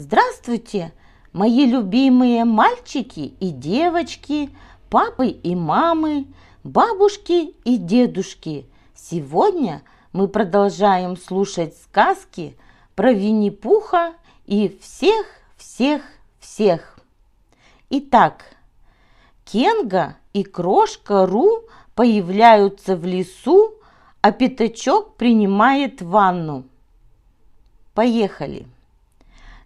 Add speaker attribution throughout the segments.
Speaker 1: Здравствуйте, мои любимые мальчики и девочки, папы и мамы, бабушки и дедушки. Сегодня мы продолжаем слушать сказки про Винни-Пуха и всех, всех, всех. Итак, Кенга и крошка Ру появляются в лесу, а пятачок принимает ванну. Поехали!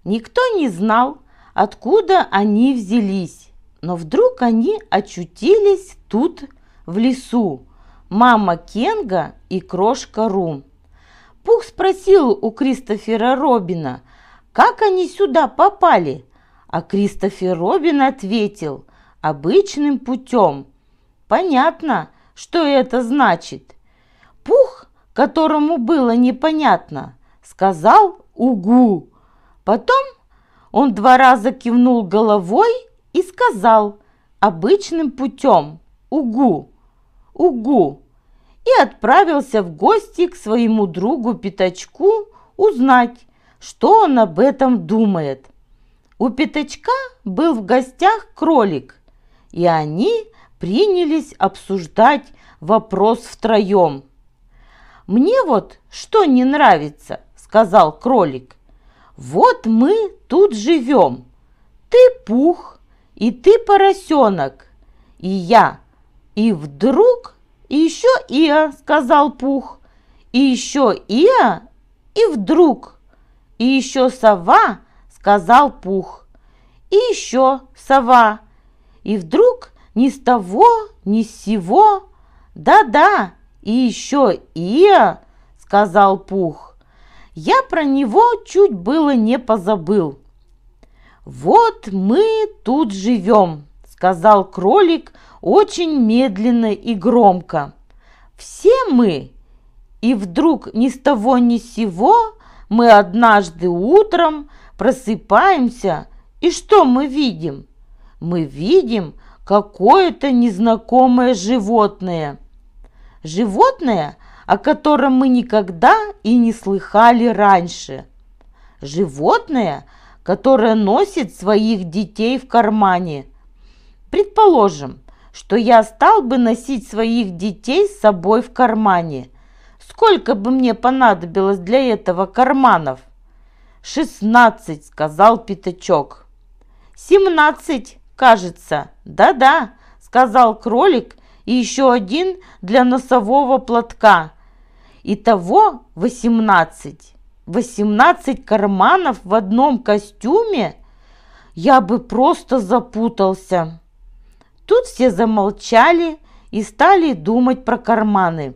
Speaker 1: Никто не знал, откуда они взялись, но вдруг они очутились тут, в лесу, мама Кенга и крошка Рум. Пух спросил у Кристофера Робина, как они сюда попали, а Кристофер Робин ответил обычным путем. Понятно, что это значит. Пух, которому было непонятно, сказал «Угу». Потом он два раза кивнул головой и сказал обычным путем «Угу! Угу!» и отправился в гости к своему другу Пятачку узнать, что он об этом думает. У Пятачка был в гостях кролик, и они принялись обсуждать вопрос втроем. «Мне вот что не нравится», — сказал кролик – вот мы тут живем. Ты пух, и ты поросенок, и я. И вдруг и еще Иа, сказал пух. И еще Иа, и вдруг. И еще сова, сказал пух. И еще сова. И вдруг ни с того, ни с сего. Да-да, и еще Иа, сказал пух. Я про него чуть было не позабыл. «Вот мы тут живем», — сказал кролик очень медленно и громко. «Все мы!» И вдруг ни с того ни с сего мы однажды утром просыпаемся, и что мы видим? Мы видим какое-то незнакомое животное. Животное, о котором мы никогда и не слыхали раньше. Животное, которое носит своих детей в кармане. Предположим, что я стал бы носить своих детей с собой в кармане. Сколько бы мне понадобилось для этого карманов? «Шестнадцать», — сказал Пятачок. «Семнадцать, кажется. Да-да», — сказал кролик, и еще один для носового платка. Итого 18. 18 карманов в одном костюме? Я бы просто запутался. Тут все замолчали и стали думать про карманы.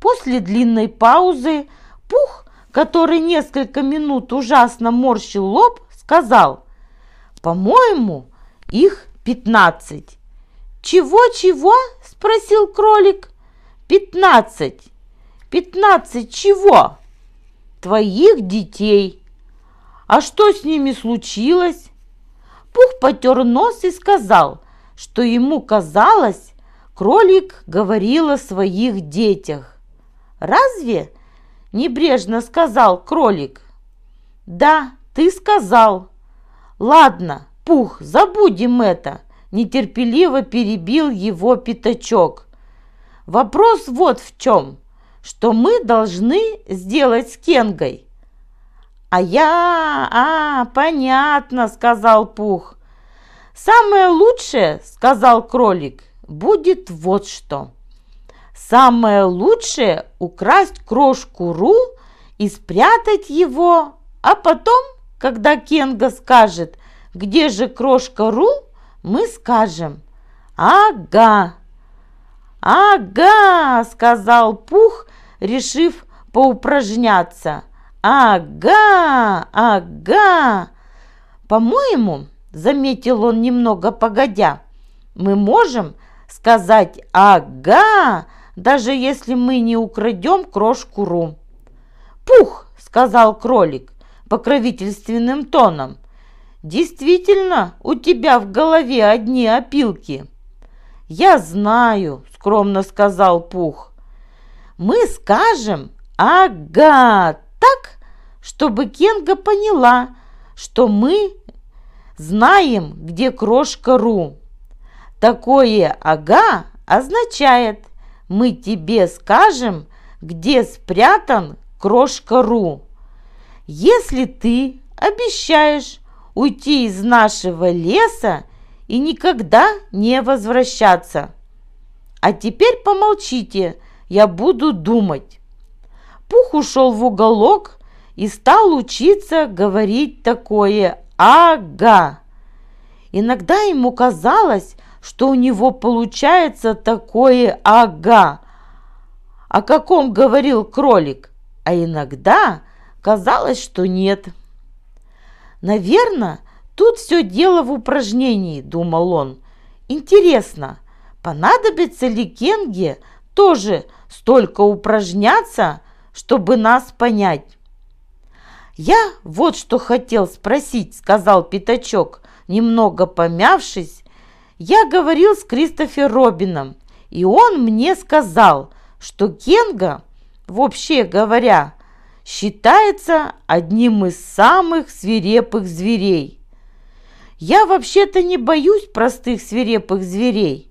Speaker 1: После длинной паузы Пух, который несколько минут ужасно морщил лоб, сказал, «По-моему, их пятнадцать». «Чего-чего?» – спросил кролик. «Пятнадцать». Пятнадцать чего? Твоих детей. А что с ними случилось? Пух потер нос и сказал, что ему казалось, кролик говорил о своих детях. «Разве?» – небрежно сказал кролик. «Да, ты сказал». «Ладно, Пух, забудем это!» – нетерпеливо перебил его пятачок. «Вопрос вот в чем что мы должны сделать с Кенгой. А я... А, понятно, сказал Пух. Самое лучшее, сказал кролик, будет вот что. Самое лучшее украсть крошку Ру и спрятать его, а потом, когда Кенга скажет, где же крошка Ру, мы скажем «Ага». «Ага», — сказал Пух решив поупражняться. «Ага, ага!» «По-моему, — заметил он немного погодя, — мы можем сказать «ага», даже если мы не украдем крошку Ру». «Пух!» — сказал кролик покровительственным тоном. «Действительно, у тебя в голове одни опилки». «Я знаю», — скромно сказал Пух мы скажем «Ага» так, чтобы Кенга поняла, что мы знаем, где крошка Ру. Такое «ага» означает «мы тебе скажем, где спрятан крошка Ру». Если ты обещаешь уйти из нашего леса и никогда не возвращаться. А теперь помолчите – я буду думать». Пух ушел в уголок и стал учиться говорить такое «ага». Иногда ему казалось, что у него получается такое «ага», о каком говорил кролик, а иногда казалось, что нет. «Наверное, тут все дело в упражнении», — думал он. «Интересно, понадобится ли Кенге тоже столько упражняться, чтобы нас понять. «Я вот что хотел спросить», — сказал Пятачок, немного помявшись. «Я говорил с Кристофер Робином, и он мне сказал, что Кенга, вообще говоря, считается одним из самых свирепых зверей. Я вообще-то не боюсь простых свирепых зверей,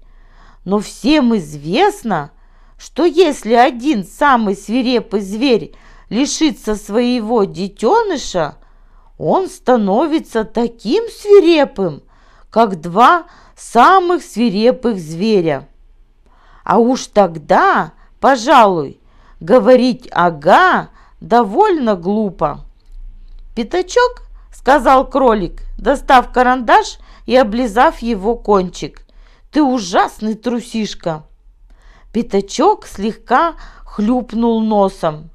Speaker 1: но всем известно, что если один самый свирепый зверь лишится своего детеныша, он становится таким свирепым, как два самых свирепых зверя. А уж тогда, пожалуй, говорить «ага» довольно глупо. «Пятачок», — сказал кролик, достав карандаш и облизав его кончик, — «ты ужасный трусишка!» Пятачок слегка хлюпнул носом.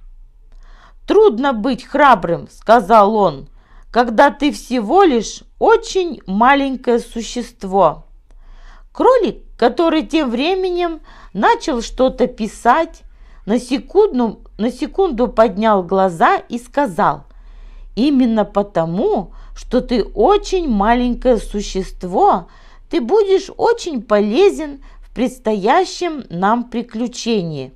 Speaker 1: «Трудно быть храбрым», — сказал он, — «когда ты всего лишь очень маленькое существо». Кролик, который тем временем начал что-то писать, на секунду, на секунду поднял глаза и сказал, «Именно потому, что ты очень маленькое существо, ты будешь очень полезен предстоящем нам приключении.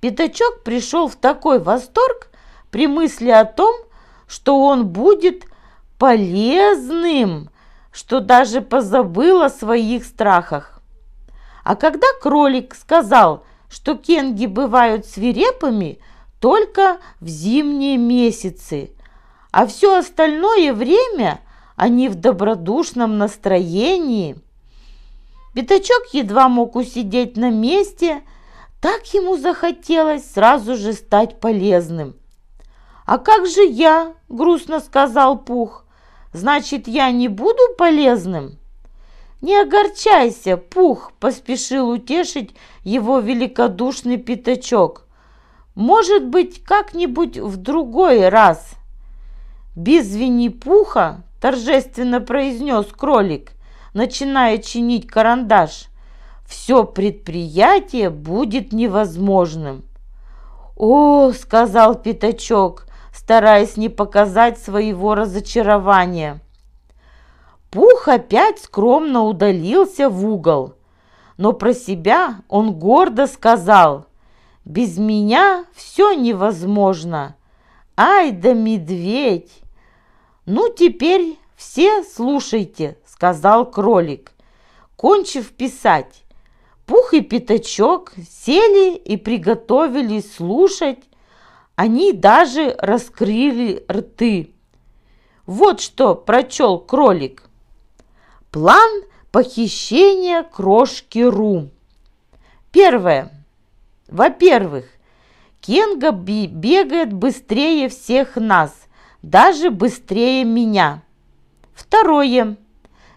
Speaker 1: Пятачок пришел в такой восторг при мысли о том, что он будет полезным, что даже позабыл о своих страхах. А когда кролик сказал, что кенги бывают свирепыми только в зимние месяцы, а все остальное время они в добродушном настроении – Пятачок едва мог усидеть на месте, так ему захотелось сразу же стать полезным. «А как же я?» – грустно сказал Пух. «Значит, я не буду полезным?» «Не огорчайся, Пух!» – поспешил утешить его великодушный пятачок. «Может быть, как-нибудь в другой раз?» «Без Винни-Пуха», – торжественно произнес кролик, начиная чинить карандаш, все предприятие будет невозможным. «О!» — сказал Пятачок, стараясь не показать своего разочарования. Пух опять скромно удалился в угол, но про себя он гордо сказал «Без меня все невозможно! Ай да медведь!» «Ну, теперь все слушайте», сказал кролик. Кончив писать, Пух и Пятачок сели и приготовились слушать. Они даже раскрыли рты. Вот что прочел кролик. План похищения крошки Ру. Первое. Во-первых, Кенга бегает быстрее всех нас, даже быстрее меня. Второе.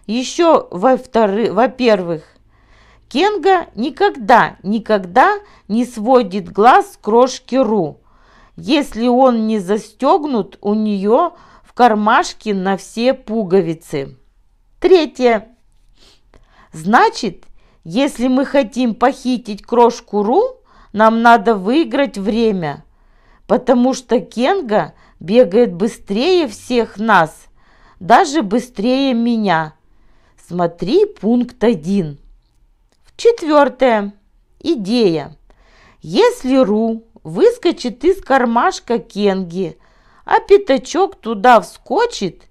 Speaker 1: Еще во-первых, Кенга никогда, никогда не сводит глаз с крошки Ру, если он не застегнут у нее в кармашке на все пуговицы. Третье. Значит, если мы хотим похитить крошку Ру, нам надо выиграть время, потому что Кенга бегает быстрее всех нас, даже быстрее меня – Смотри пункт 1. Четвертое. Идея. Если ру выскочит из кармашка Кенги, а пятачок туда вскочит,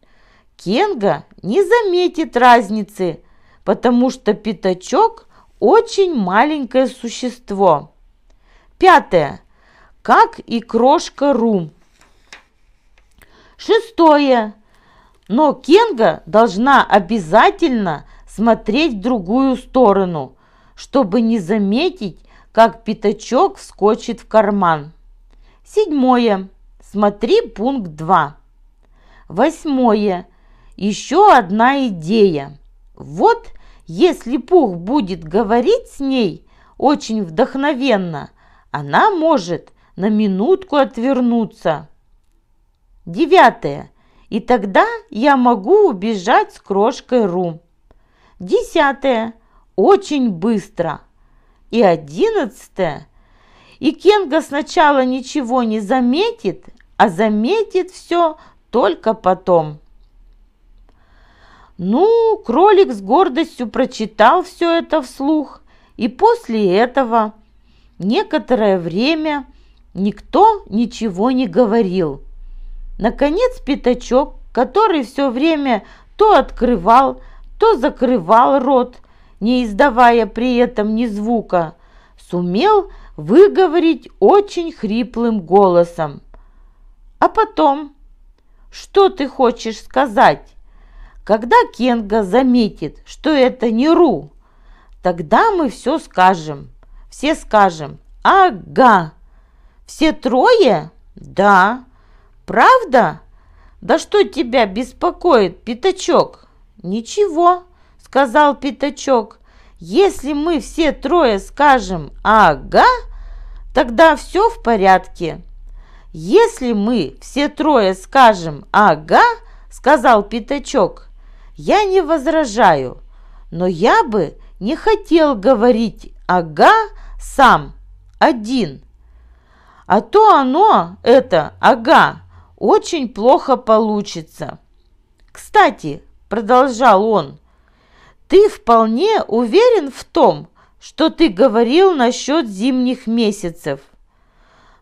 Speaker 1: Кенга не заметит разницы, потому что пятачок очень маленькое существо. Пятое. Как и крошка Ру. Шестое. Но Кенга должна обязательно смотреть в другую сторону, чтобы не заметить, как пятачок вскочит в карман. Седьмое. Смотри пункт 2. Восьмое. Еще одна идея. Вот если Пух будет говорить с ней очень вдохновенно, она может на минутку отвернуться. Девятое. И тогда я могу убежать с крошкой Ру. Десятое. Очень быстро. И одиннадцатое. И Кенга сначала ничего не заметит, а заметит все только потом. Ну, кролик с гордостью прочитал все это вслух, и после этого некоторое время никто ничего не говорил – Наконец пятачок, который все время то открывал, то закрывал рот, не издавая при этом ни звука, сумел выговорить очень хриплым голосом. А потом, что ты хочешь сказать? Когда Кенга заметит, что это не Ру, тогда мы все скажем. Все скажем «Ага». Все трое? Да. «Правда? Да что тебя беспокоит, Пятачок?» «Ничего», — сказал Пятачок. «Если мы все трое скажем «ага», тогда все в порядке». «Если мы все трое скажем «ага», — сказал Пятачок, — «я не возражаю, но я бы не хотел говорить «ага» сам, один. А то оно, это «ага», очень плохо получится. Кстати, продолжал он, ты вполне уверен в том, что ты говорил насчет зимних месяцев.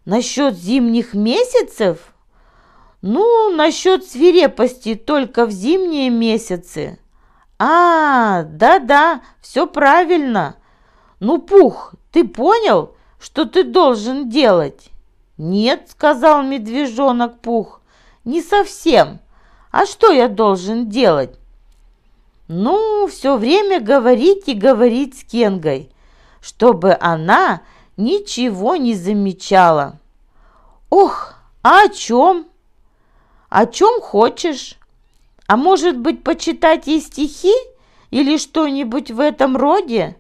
Speaker 1: Насчет зимних месяцев? Ну, насчет свирепости только в зимние месяцы. А, да-да, все правильно. Ну, Пух, ты понял, что ты должен делать? «Нет», — сказал медвежонок Пух, — «не совсем. А что я должен делать?» «Ну, все время говорить и говорить с Кенгой, чтобы она ничего не замечала». «Ох, а о чем?» «О чем хочешь? А может быть, почитать ей стихи или что-нибудь в этом роде?»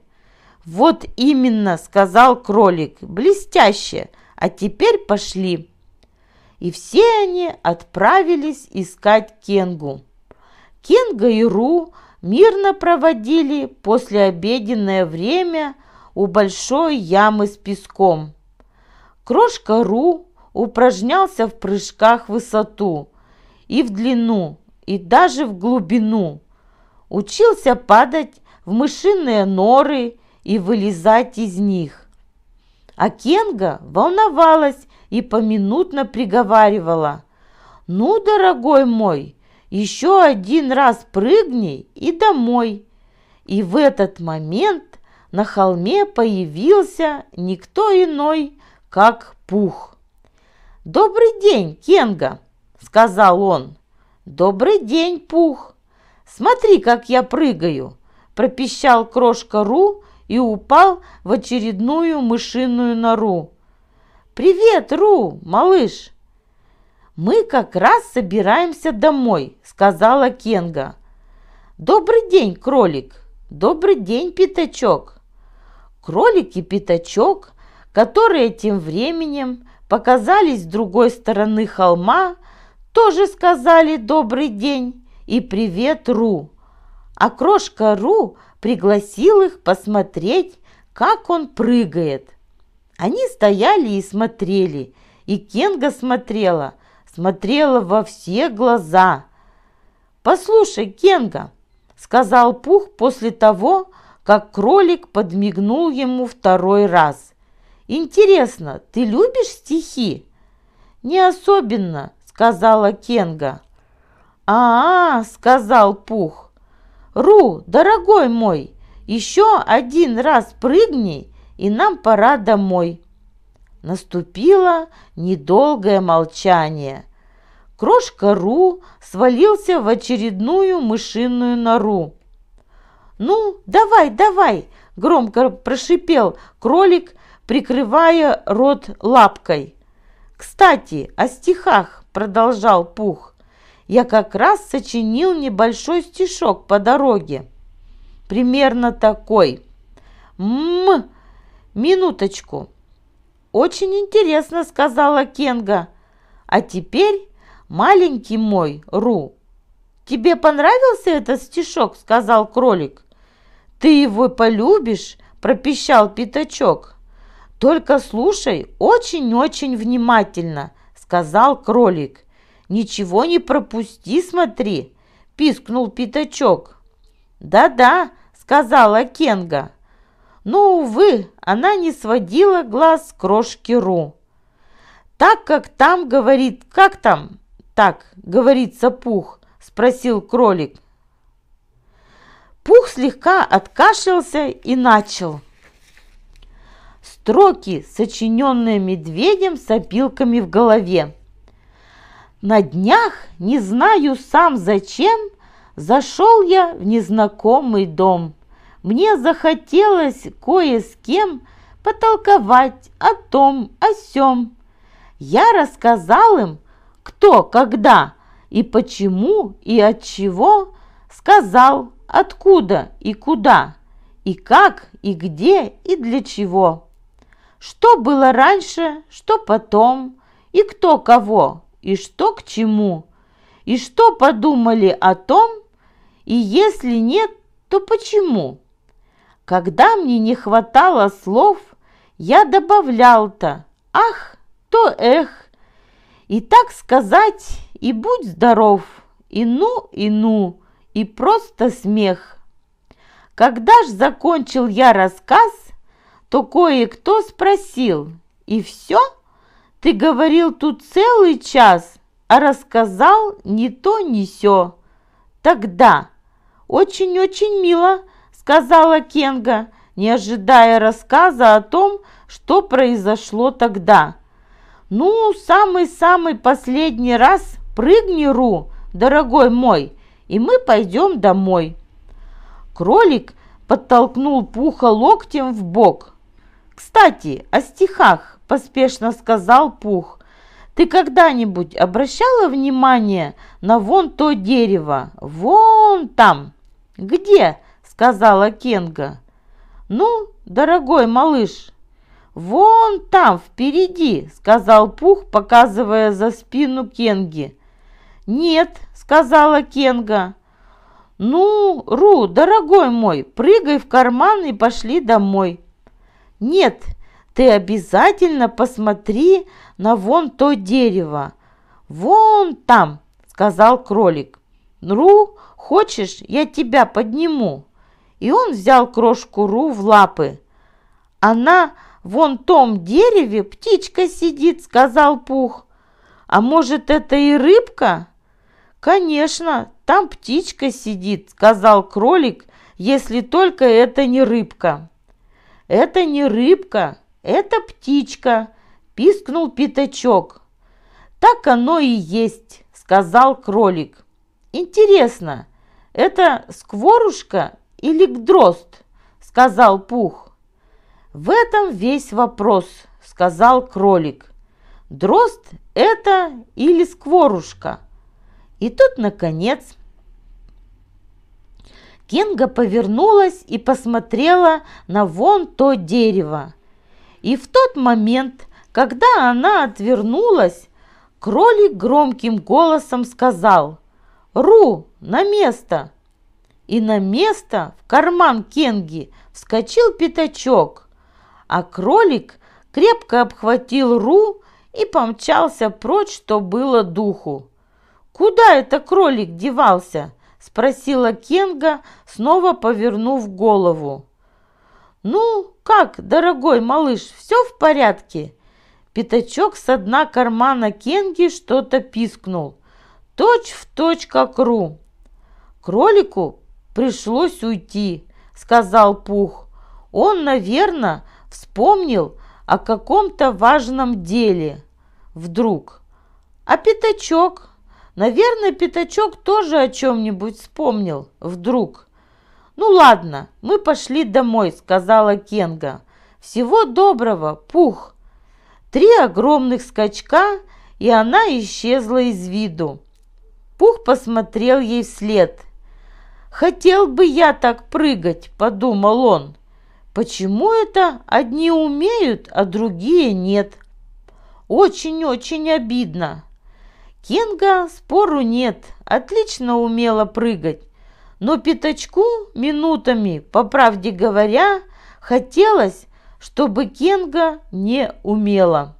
Speaker 1: «Вот именно», — сказал кролик, — «блестяще». А теперь пошли!» И все они отправились искать Кенгу. Кенга и Ру мирно проводили послеобеденное время у большой ямы с песком. Крошка Ру упражнялся в прыжках в высоту и в длину, и даже в глубину. Учился падать в мышиные норы и вылезать из них. А Кенга волновалась и поминутно приговаривала. «Ну, дорогой мой, еще один раз прыгни и домой». И в этот момент на холме появился никто иной, как Пух. «Добрый день, Кенга!» – сказал он. «Добрый день, Пух! Смотри, как я прыгаю!» – пропищал крошка Ру, и упал в очередную мышиную нору. «Привет, Ру, малыш!» «Мы как раз собираемся домой», — сказала Кенга. «Добрый день, кролик! Добрый день, пятачок!» Кролик и пятачок, которые тем временем показались с другой стороны холма, тоже сказали «добрый день» и «привет, Ру». А крошка Ру пригласил их посмотреть, как он прыгает. Они стояли и смотрели, и Кенга смотрела, смотрела во все глаза. «Послушай, Кенга», — сказал Пух после того, как кролик подмигнул ему второй раз. «Интересно, ты любишь стихи?» «Не особенно», — сказала Кенга. «А-а», — сказал Пух. «Ру, дорогой мой, еще один раз прыгни, и нам пора домой». Наступило недолгое молчание. Крошка Ру свалился в очередную мышиную нору. «Ну, давай, давай!» – громко прошипел кролик, прикрывая рот лапкой. «Кстати, о стихах», – продолжал Пух я как раз сочинил небольшой стишок по дороге. Примерно такой. «М-м-м! Минуточку!» «Очень интересно», — сказала Кенга. «А теперь, маленький мой, Ру, тебе понравился этот стишок?» — сказал кролик. «Ты его полюбишь?» — пропищал пятачок. «Только слушай очень-очень внимательно», — сказал кролик. «Ничего не пропусти, смотри!» – пискнул пятачок. «Да-да!» – сказала Кенга. Но, увы, она не сводила глаз с крошки Ру. «Так как там, — говорит, — как там?» «Так, — говорит Сапух, — спросил кролик. Пух слегка откашлялся и начал. Строки, сочиненные медведем с опилками в голове. На днях, не знаю сам зачем, зашел я в незнакомый дом. Мне захотелось кое с кем потолковать о том, о сём. Я рассказал им, кто, когда и почему и от чего, сказал, откуда и куда, и как, и где, и для чего. Что было раньше, что потом, и кто кого, и что к чему, и что подумали о том, и если нет, то почему. Когда мне не хватало слов, я добавлял-то «ах, то эх», и так сказать «и будь здоров», и «ну, и ну», и просто смех. Когда ж закончил я рассказ, то кое-кто спросил «и все?» Ты говорил тут целый час, а рассказал ни то, ни сё. Тогда очень-очень мило, сказала Кенга, не ожидая рассказа о том, что произошло тогда. Ну, самый-самый последний раз прыгни, Ру, дорогой мой, и мы пойдем домой. Кролик подтолкнул Пуха локтем в бок. Кстати, о стихах. – поспешно сказал Пух. «Ты когда-нибудь обращала внимание на вон то дерево? Вон там!» «Где?» – сказала Кенга. «Ну, дорогой малыш, вон там, впереди!» – сказал Пух, показывая за спину Кенги. «Нет!» – сказала Кенга. «Ну, Ру, дорогой мой, прыгай в карман и пошли домой!» «Нет!» ты обязательно посмотри на вон то дерево. Вон там, сказал кролик. Ру, хочешь, я тебя подниму? И он взял крошку Ру в лапы. Она вон том дереве птичка сидит, сказал Пух. А может, это и рыбка? Конечно, там птичка сидит, сказал кролик, если только это не рыбка. Это не рыбка, «Это птичка!» – пискнул пятачок. «Так оно и есть!» – сказал кролик. «Интересно, это скворушка или дрозд, сказал Пух. «В этом весь вопрос», – сказал кролик. «Дрозд – это или скворушка?» И тут, наконец, Кинга повернулась и посмотрела на вон то дерево. И в тот момент, когда она отвернулась, кролик громким голосом сказал «Ру, на место!» И на место в карман Кенги вскочил пятачок, а кролик крепко обхватил Ру и помчался прочь, что было духу. «Куда это кролик девался?» – спросила Кенга, снова повернув голову. «Ну как, дорогой малыш, все в порядке?» Пятачок со дна кармана Кенги что-то пискнул. Точь в точь, как Ру. «Кролику пришлось уйти», — сказал Пух. «Он, наверное, вспомнил о каком-то важном деле. Вдруг. А пятачок? Наверное, пятачок тоже о чем-нибудь вспомнил. Вдруг. «Ну ладно, мы пошли домой», — сказала Кенга. «Всего доброго, пух!» Три огромных скачка, и она исчезла из виду. Пух посмотрел ей вслед. «Хотел бы я так прыгать», — подумал он. «Почему это одни умеют, а другие нет?» «Очень-очень обидно». Кенга спору нет, отлично умела прыгать но Пятачку минутами, по правде говоря, хотелось, чтобы Кенга не умела.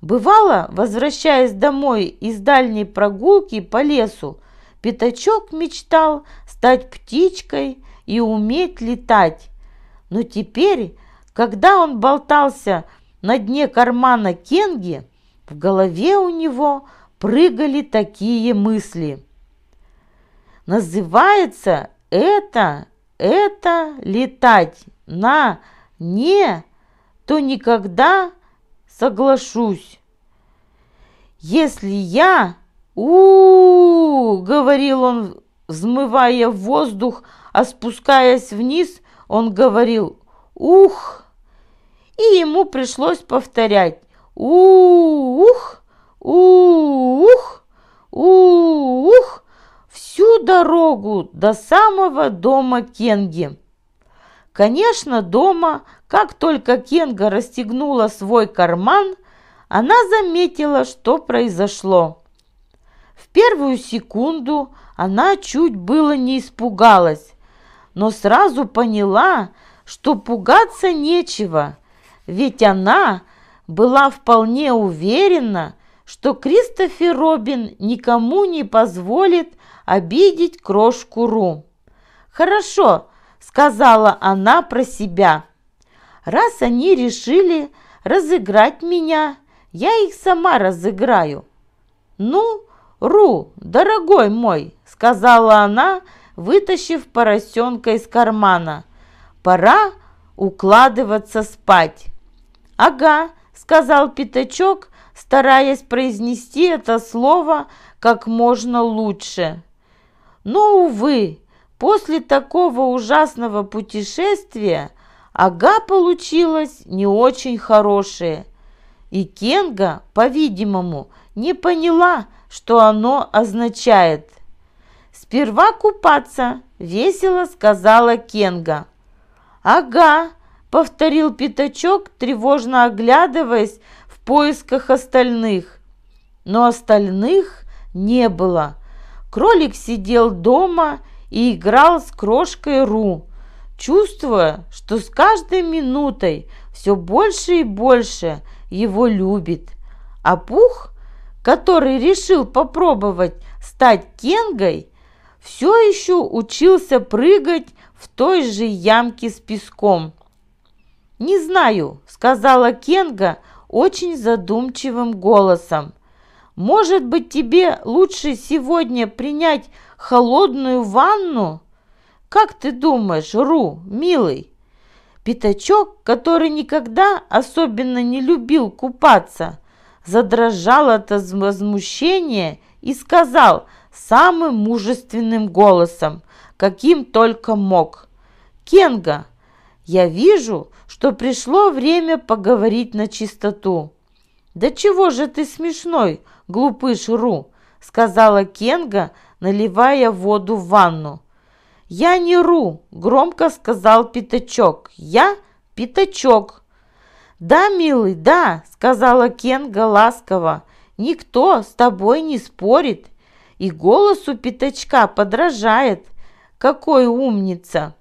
Speaker 1: Бывало, возвращаясь домой из дальней прогулки по лесу, Пятачок мечтал стать птичкой и уметь летать. Но теперь, когда он болтался на дне кармана Кенги, в голове у него прыгали такие мысли – Называется это, это летать на не, то никогда соглашусь. Если я, у, говорил он, взмывая в воздух, а спускаясь вниз, он говорил «Ух!» И ему пришлось повторять «Ух! Ух! Ух! Ух!» всю дорогу до самого дома Кенги. Конечно, дома, как только Кенга расстегнула свой карман, она заметила, что произошло. В первую секунду она чуть было не испугалась, но сразу поняла, что пугаться нечего, ведь она была вполне уверена, что Кристофер Робин никому не позволит обидеть крошку Ру. «Хорошо», – сказала она про себя. «Раз они решили разыграть меня, я их сама разыграю». «Ну, Ру, дорогой мой», – сказала она, вытащив поросенка из кармана. «Пора укладываться спать». «Ага», – сказал пятачок, стараясь произнести это слово как можно лучше. Но, увы, после такого ужасного путешествия ага получилась не очень хорошая. И Кенга, по-видимому, не поняла, что оно означает. «Сперва купаться», — весело сказала Кенга. «Ага», — повторил Пятачок, тревожно оглядываясь в поисках остальных. Но остальных не было — Кролик сидел дома и играл с крошкой Ру, чувствуя, что с каждой минутой все больше и больше его любит. А Пух, который решил попробовать стать Кенгой, все еще учился прыгать в той же ямке с песком. «Не знаю», — сказала Кенга очень задумчивым голосом. Может быть, тебе лучше сегодня принять холодную ванну? Как ты думаешь, Ру, милый? Пятачок, который никогда особенно не любил купаться, задрожал от возмущения и сказал самым мужественным голосом, каким только мог. «Кенга, я вижу, что пришло время поговорить на чистоту». «Да чего же ты смешной?» глупыш Ру», — сказала Кенга, наливая воду в ванну. «Я не Ру», — громко сказал Пятачок. «Я Пятачок». «Да, милый, да», — сказала Кенга ласково. «Никто с тобой не спорит». И голосу Пятачка подражает. «Какой умница!»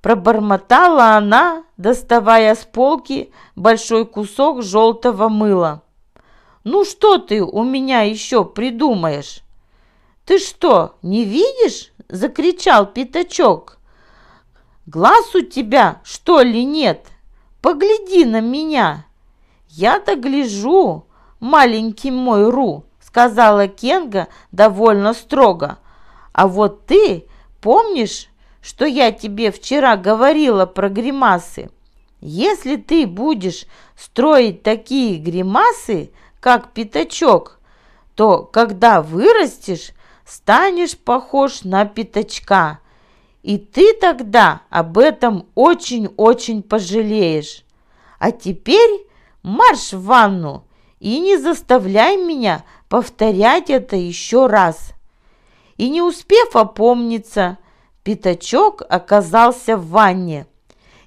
Speaker 1: Пробормотала она, доставая с полки большой кусок желтого мыла. Ну что ты у меня еще придумаешь? Ты что, не видишь? Закричал пятачок. Глаз у тебя, что ли, нет? Погляди на меня. Я-то гляжу, маленький мой Ру, сказала Кенга довольно строго. А вот ты помнишь, что я тебе вчера говорила про гримасы? Если ты будешь строить такие гримасы, как пятачок, то когда вырастешь, станешь похож на пятачка. И ты тогда об этом очень-очень пожалеешь. А теперь марш в ванну и не заставляй меня повторять это еще раз. И не успев опомниться, пятачок оказался в ванне.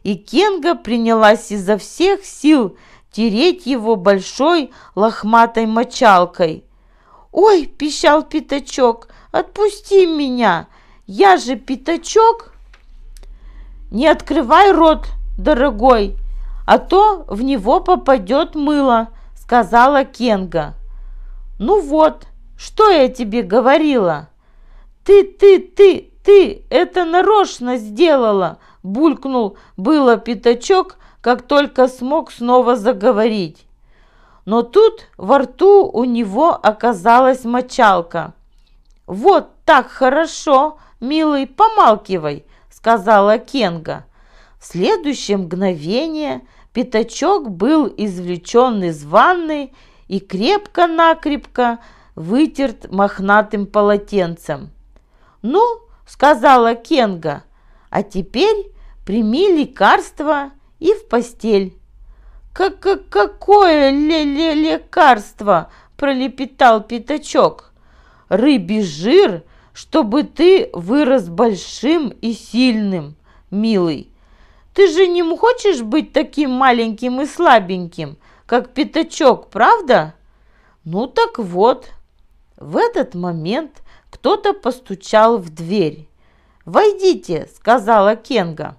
Speaker 1: И Кенга принялась изо всех сил тереть его большой лохматой мочалкой. «Ой!» – пищал пятачок. «Отпусти меня! Я же пятачок!» «Не открывай рот, дорогой, а то в него попадет мыло», – сказала Кенга. «Ну вот, что я тебе говорила?» «Ты, ты, ты, ты это нарочно сделала!» – булькнул было пятачок, как только смог снова заговорить. Но тут во рту у него оказалась мочалка. «Вот так хорошо, милый, помалкивай», — сказала Кенга. В следующее мгновение пятачок был извлечен из ванны и крепко-накрепко вытерт мохнатым полотенцем. «Ну, — сказала Кенга, — а теперь прими лекарство и в постель. «Как какое лекарство!» – пролепетал пятачок. «Рыбий жир, чтобы ты вырос большим и сильным, милый. Ты же не хочешь быть таким маленьким и слабеньким, как пятачок, правда?» «Ну так вот». В этот момент кто-то постучал в дверь. «Войдите», – сказала Кенга.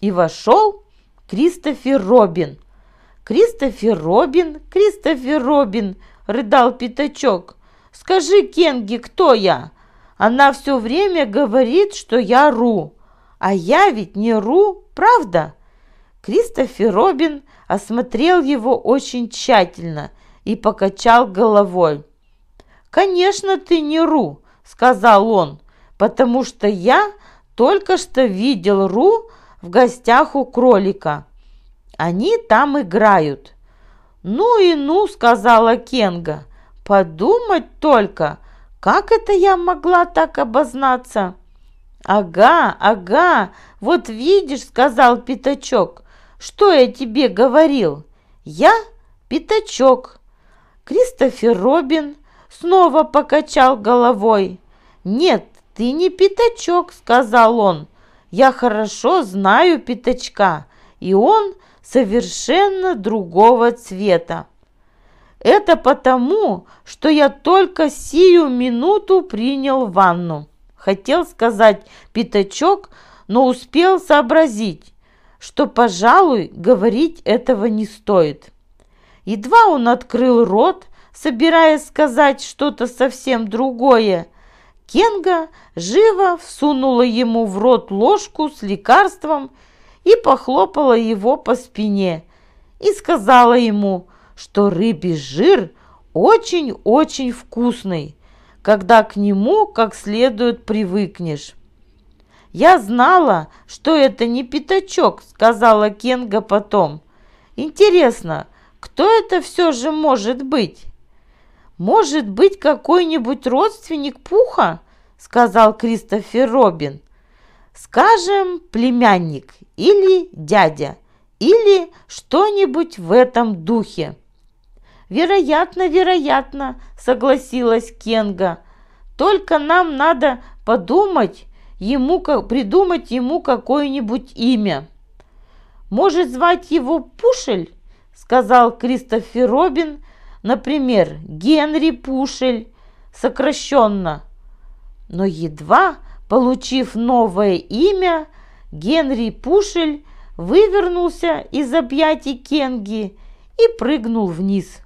Speaker 1: И вошел Кристофер Робин!» «Кристофер Робин! Кристофер Робин!» – рыдал пятачок. «Скажи, Кенги, кто я? Она все время говорит, что я Ру. А я ведь не Ру, правда?» Кристофер Робин осмотрел его очень тщательно и покачал головой. «Конечно, ты не Ру!» – сказал он, – «потому что я только что видел Ру в гостях у кролика. Они там играют». «Ну и ну», — сказала Кенга. «Подумать только, как это я могла так обознаться?» «Ага, ага, вот видишь», — сказал Пятачок, — «что я тебе говорил? Я Пятачок». Кристофер Робин снова покачал головой. «Нет, ты не Пятачок», — сказал он, я хорошо знаю пятачка, и он совершенно другого цвета. Это потому, что я только сию минуту принял ванну. Хотел сказать пятачок, но успел сообразить, что, пожалуй, говорить этого не стоит. Едва он открыл рот, собираясь сказать что-то совсем другое, Кенга живо всунула ему в рот ложку с лекарством и похлопала его по спине и сказала ему, что рыбий жир очень-очень вкусный, когда к нему как следует привыкнешь. «Я знала, что это не пятачок», — сказала Кенга потом. «Интересно, кто это все же может быть?» «Может быть, какой-нибудь родственник Пуха?» – сказал Кристофер Робин. «Скажем, племянник или дядя, или что-нибудь в этом духе». «Вероятно, вероятно», – согласилась Кенга. «Только нам надо подумать, ему, придумать ему какое-нибудь имя». «Может, звать его Пушель?» – сказал Кристофер Робин – Например, Генри Пушель, сокращенно. Но едва получив новое имя, Генри Пушель вывернулся из объятий Кенги и прыгнул вниз.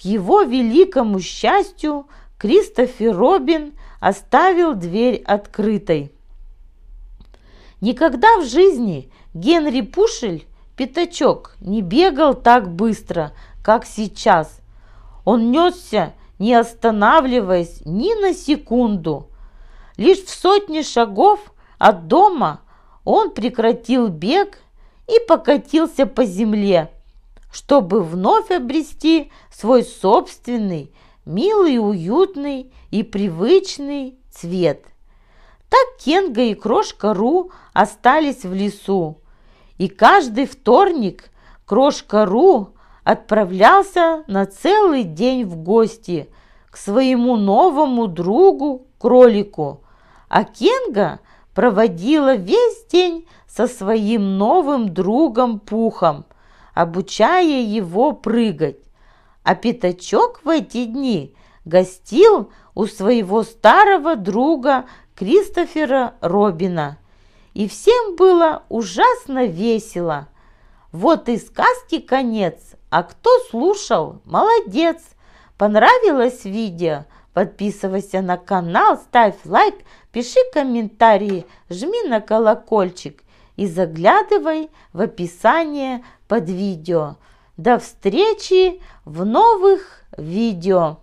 Speaker 1: К его великому счастью, Кристофер Робин оставил дверь открытой. Никогда в жизни Генри Пушель, пятачок, не бегал так быстро, как сейчас, он несся, не останавливаясь ни на секунду. Лишь в сотне шагов от дома он прекратил бег и покатился по земле, чтобы вновь обрести свой собственный, милый, уютный и привычный цвет. Так Кенга и Крошка Ру остались в лесу. И каждый вторник Крошка Ру отправлялся на целый день в гости к своему новому другу кролику, а Кенга проводила весь день со своим новым другом Пухом, обучая его прыгать. А Пятачок в эти дни гостил у своего старого друга Кристофера Робина. И всем было ужасно весело. Вот и сказки конец, а кто слушал, молодец! Понравилось видео? Подписывайся на канал, ставь лайк, пиши комментарии, жми на колокольчик и заглядывай в описание под видео. До встречи в новых видео!